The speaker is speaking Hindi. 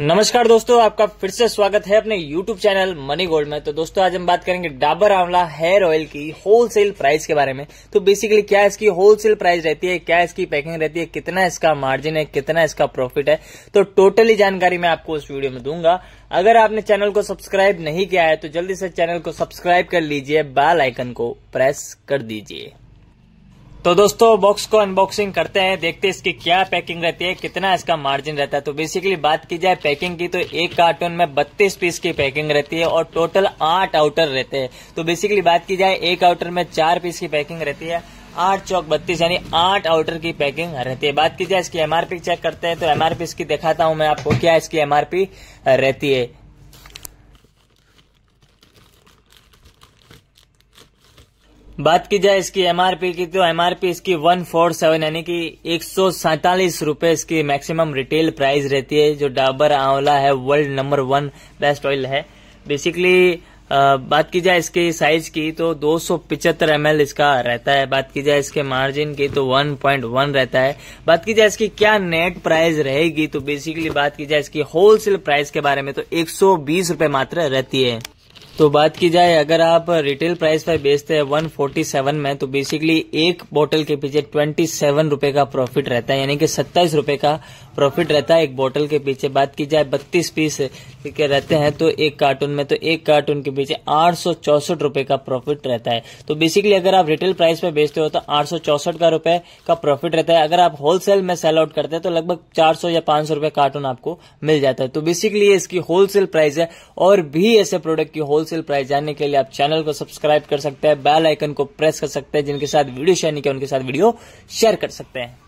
नमस्कार दोस्तों आपका फिर से स्वागत है अपने YouTube चैनल मनी गोल्ड में तो दोस्तों आज हम बात करेंगे डाबर आंवला हेयर ऑयल की होलसेल प्राइस के बारे में तो बेसिकली क्या इसकी होलसेल प्राइस रहती है क्या इसकी पैकिंग रहती है कितना इसका मार्जिन है कितना इसका प्रॉफिट है तो टोटली जानकारी मैं आपको इस वीडियो में दूंगा अगर आपने चैनल को सब्सक्राइब नहीं किया है तो जल्दी से चैनल को सब्सक्राइब कर लीजिए बेल आइकन को प्रेस कर दीजिए तो दोस्तों बॉक्स को अनबॉक्सिंग करते हैं देखते हैं इसकी क्या पैकिंग रहती है कितना इसका मार्जिन रहता है तो बेसिकली बात की जाए पैकिंग की तो एक कार्टून में 32 पीस की पैकिंग रहती है और टोटल आठ आउटर रहते हैं तो बेसिकली बात की जाए एक आउटर में चार पीस की पैकिंग रहती है आठ चौक बत्तीस यानी आठ आउटर की पैकिंग रहती है बात की जाए इसकी एमआरपी चेक करते हैं तो एमआरपी इसकी दिखाता हूं मैं आपको क्या इसकी एमआरपी रहती है बात की जाए इसकी एमआरपी की तो एमआरपी इसकी वन फोर सेवन यानी कि एक सौ सैतालीस रूपए इसकी मैक्सिमम रिटेल प्राइस रहती है जो डाबर आंवला है world number one best oil है बेसिकली बात की जाए इसके साइज की तो दो सौ पिचहत्तर एम इसका रहता है बात की जाए इसके मार्जिन की तो वन पॉइंट वन रहता है बात की जाए इसकी क्या नेट प्राइस रहेगी तो बेसिकली बात की जाए इसकी होलसेल प्राइस के बारे में तो एक सौ बीस मात्र रहती है तो बात की जाए अगर आप रिटेल प्राइस पर बेचते हैं 147 में तो बेसिकली एक बोतल के पीछे 27 रुपए का प्रॉफिट रहता है यानी कि 27 रुपए का प्रॉफिट रहता है एक बोतल के पीछे बात की जाए 32 पीस के रहते हैं तो एक कार्टून में तो एक कार्टून के पीछे आठ रुपए का प्रॉफिट रहता है तो बेसिकली अगर आप रिटेल प्राइस पर बेचते हो तो आठ का रुपए का प्रॉफिट रहता है अगर आप होलसेल में सेल आउट करते हैं तो लगभग चार या पांच रुपए कार्टून आपको मिल जाता है तो बेसिकली इसकी होलसेल प्राइस है और भी ऐसे प्रोडक्ट की होल होलसेल प्राइस जानने के लिए आप चैनल को सब्सक्राइब कर सकते हैं बेल आइकन को प्रेस कर सकते हैं जिनके साथ वीडियो शेयर नहीं किया उनके साथ वीडियो शेयर कर सकते हैं